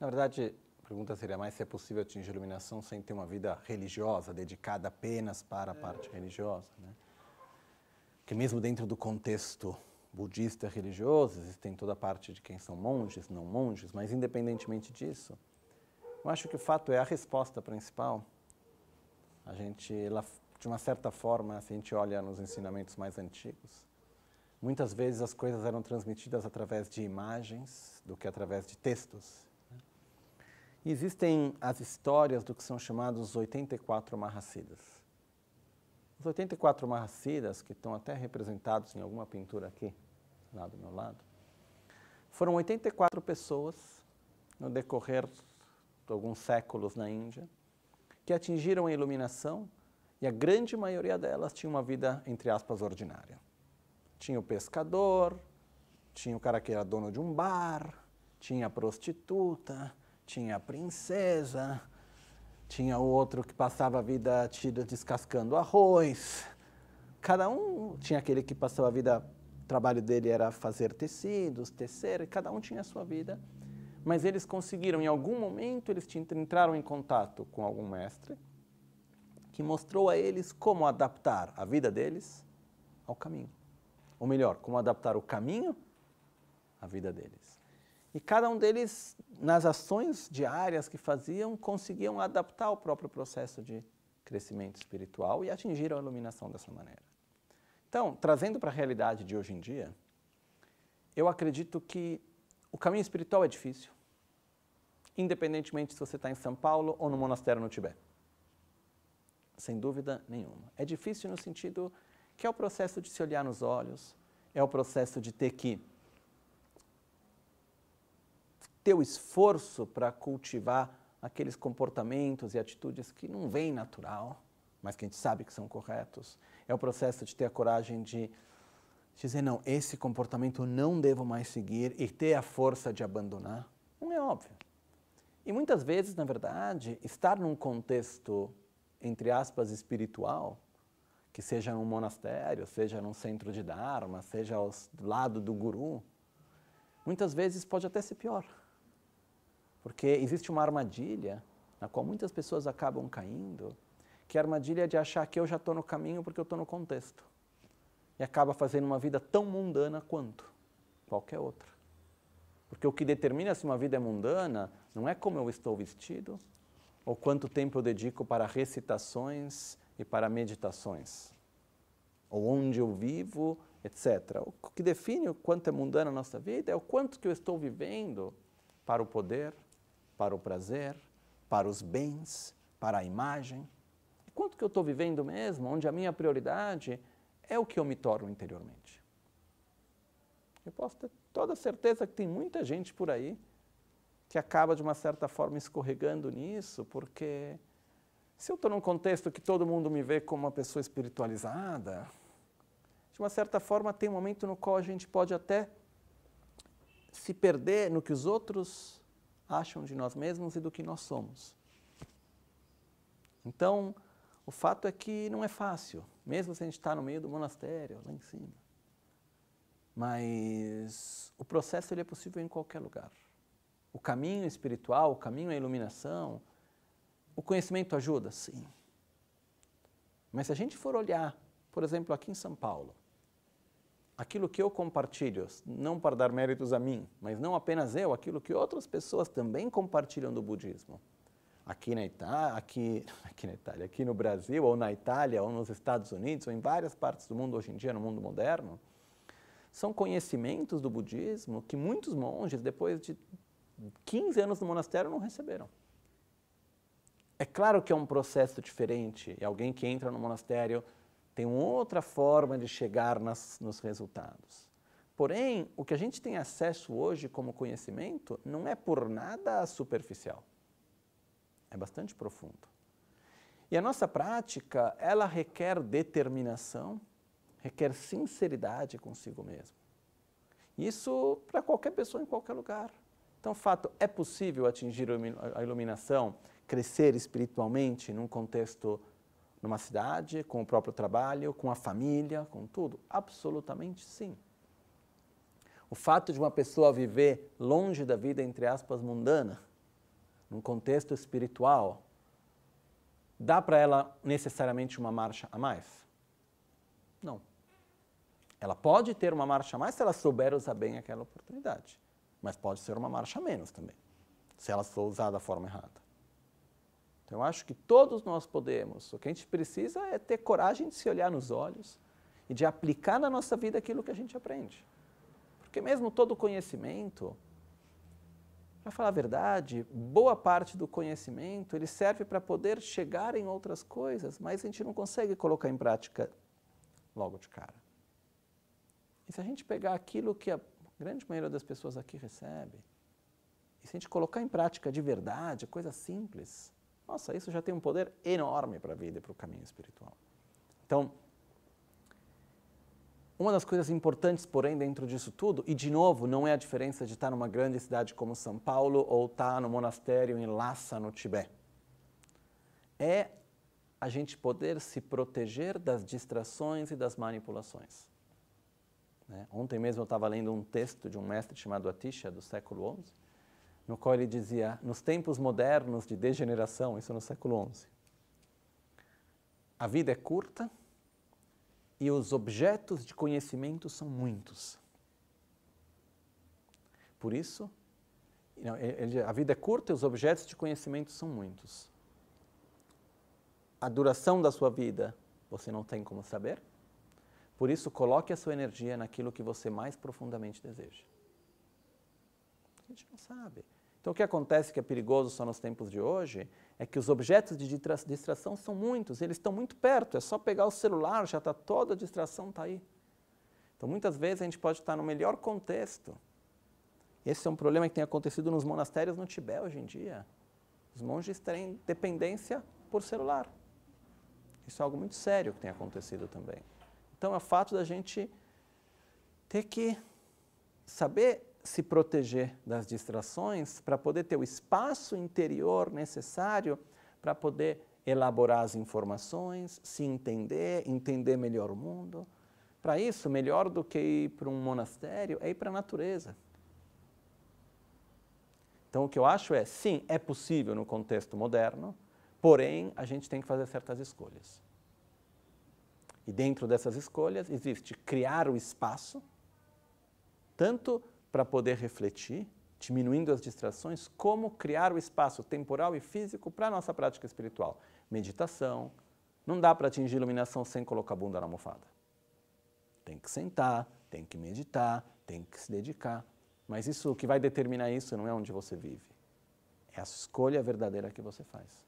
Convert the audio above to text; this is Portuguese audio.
Na verdade, a pergunta seria mais se é possível atingir iluminação sem ter uma vida religiosa, dedicada apenas para a é. parte religiosa. Né? Que mesmo dentro do contexto budista religioso, existem toda a parte de quem são monges, não monges, mas independentemente disso, eu acho que o fato é a resposta principal. A gente, ela, de uma certa forma, se a gente olha nos ensinamentos mais antigos, muitas vezes as coisas eram transmitidas através de imagens do que através de textos. Existem as histórias do que são chamados 84 Mahasiddhas. Os 84 Mahasiddhas, que estão até representados em alguma pintura aqui, lá do meu lado, foram 84 pessoas, no decorrer de alguns séculos na Índia, que atingiram a iluminação e a grande maioria delas tinha uma vida, entre aspas, ordinária. Tinha o pescador, tinha o cara que era dono de um bar, tinha a prostituta, tinha a princesa, tinha o outro que passava a vida tida descascando arroz. Cada um tinha aquele que passava a vida, o trabalho dele era fazer tecidos, tecer, e cada um tinha a sua vida. Mas eles conseguiram, em algum momento, eles entraram em contato com algum mestre que mostrou a eles como adaptar a vida deles ao caminho. Ou melhor, como adaptar o caminho à vida deles. E cada um deles, nas ações diárias que faziam, conseguiam adaptar o próprio processo de crescimento espiritual e atingir a iluminação dessa maneira. Então, trazendo para a realidade de hoje em dia, eu acredito que o caminho espiritual é difícil, independentemente se você está em São Paulo ou no monastério no Tibete. Sem dúvida nenhuma. É difícil no sentido que é o processo de se olhar nos olhos, é o processo de ter que teu esforço para cultivar aqueles comportamentos e atitudes que não vêm natural, mas que a gente sabe que são corretos. É o processo de ter a coragem de dizer, não, esse comportamento eu não devo mais seguir e ter a força de abandonar. Não é óbvio. E muitas vezes, na verdade, estar num contexto, entre aspas, espiritual, que seja num monastério, seja num centro de Dharma, seja ao lado do guru, muitas vezes pode até ser pior. Porque existe uma armadilha na qual muitas pessoas acabam caindo, que é a armadilha é de achar que eu já estou no caminho porque eu estou no contexto. E acaba fazendo uma vida tão mundana quanto qualquer outra. Porque o que determina se uma vida é mundana não é como eu estou vestido, ou quanto tempo eu dedico para recitações e para meditações, ou onde eu vivo, etc. O que define o quanto é mundana a nossa vida é o quanto que eu estou vivendo para o poder, para o prazer, para os bens, para a imagem. quanto que eu estou vivendo mesmo, onde a minha prioridade é o que eu me torno interiormente. Eu posso ter toda certeza que tem muita gente por aí que acaba de uma certa forma escorregando nisso, porque se eu estou num contexto que todo mundo me vê como uma pessoa espiritualizada, de uma certa forma tem um momento no qual a gente pode até se perder no que os outros acham de nós mesmos e do que nós somos. Então, o fato é que não é fácil, mesmo se a gente está no meio do monastério, lá em cima. Mas o processo ele é possível em qualquer lugar. O caminho espiritual, o caminho à iluminação, o conhecimento ajuda, sim. Mas se a gente for olhar, por exemplo, aqui em São Paulo, aquilo que eu compartilho, não para dar méritos a mim, mas não apenas eu, aquilo que outras pessoas também compartilham do budismo. Aqui na Itália, aqui, aqui na Itália, aqui no Brasil, ou na Itália, ou nos Estados Unidos, ou em várias partes do mundo hoje em dia, no mundo moderno, são conhecimentos do budismo que muitos monges, depois de 15 anos no monastério, não receberam. É claro que é um processo diferente. e é alguém que entra no monastério, tem outra forma de chegar nas, nos resultados. Porém, o que a gente tem acesso hoje como conhecimento não é por nada superficial. É bastante profundo. E a nossa prática, ela requer determinação, requer sinceridade consigo mesmo. Isso para qualquer pessoa em qualquer lugar. Então, fato, é possível atingir a iluminação, crescer espiritualmente num contexto numa cidade, com o próprio trabalho, com a família, com tudo? Absolutamente sim. O fato de uma pessoa viver longe da vida, entre aspas, mundana, num contexto espiritual, dá para ela necessariamente uma marcha a mais? Não. Ela pode ter uma marcha a mais se ela souber usar bem aquela oportunidade, mas pode ser uma marcha a menos também, se ela for usar da forma errada. Então, eu acho que todos nós podemos. O que a gente precisa é ter coragem de se olhar nos olhos e de aplicar na nossa vida aquilo que a gente aprende. Porque mesmo todo conhecimento, para falar a verdade, boa parte do conhecimento ele serve para poder chegar em outras coisas, mas a gente não consegue colocar em prática logo de cara. E se a gente pegar aquilo que a grande maioria das pessoas aqui recebe, e se a gente colocar em prática de verdade, coisa simples, nossa, isso já tem um poder enorme para a vida e para o caminho espiritual. Então, uma das coisas importantes, porém, dentro disso tudo, e de novo, não é a diferença de estar numa grande cidade como São Paulo ou estar no monastério em Lhasa, no Tibete, é a gente poder se proteger das distrações e das manipulações. Né? Ontem mesmo eu estava lendo um texto de um mestre chamado Atisha, do século XI, no qual ele dizia: nos tempos modernos de degeneração, isso no século XI, a vida é curta e os objetos de conhecimento são muitos. Por isso, a vida é curta e os objetos de conhecimento são muitos. A duração da sua vida você não tem como saber, por isso, coloque a sua energia naquilo que você mais profundamente deseja. A gente não sabe. Então, o que acontece que é perigoso só nos tempos de hoje é que os objetos de distração são muitos, eles estão muito perto, é só pegar o celular, já está toda a distração está aí. Então, muitas vezes a gente pode estar no melhor contexto. Esse é um problema que tem acontecido nos monastérios no Tibete hoje em dia. Os monges têm dependência por celular. Isso é algo muito sério que tem acontecido também. Então, é o fato da gente ter que saber se proteger das distrações, para poder ter o espaço interior necessário para poder elaborar as informações, se entender, entender melhor o mundo. Para isso, melhor do que ir para um monastério é ir para a natureza. Então, o que eu acho é, sim, é possível no contexto moderno, porém, a gente tem que fazer certas escolhas. E dentro dessas escolhas existe criar o espaço, tanto para poder refletir, diminuindo as distrações, como criar o espaço temporal e físico para a nossa prática espiritual. Meditação, não dá para atingir iluminação sem colocar a bunda na almofada. Tem que sentar, tem que meditar, tem que se dedicar. Mas isso, o que vai determinar isso não é onde você vive, é a escolha verdadeira que você faz.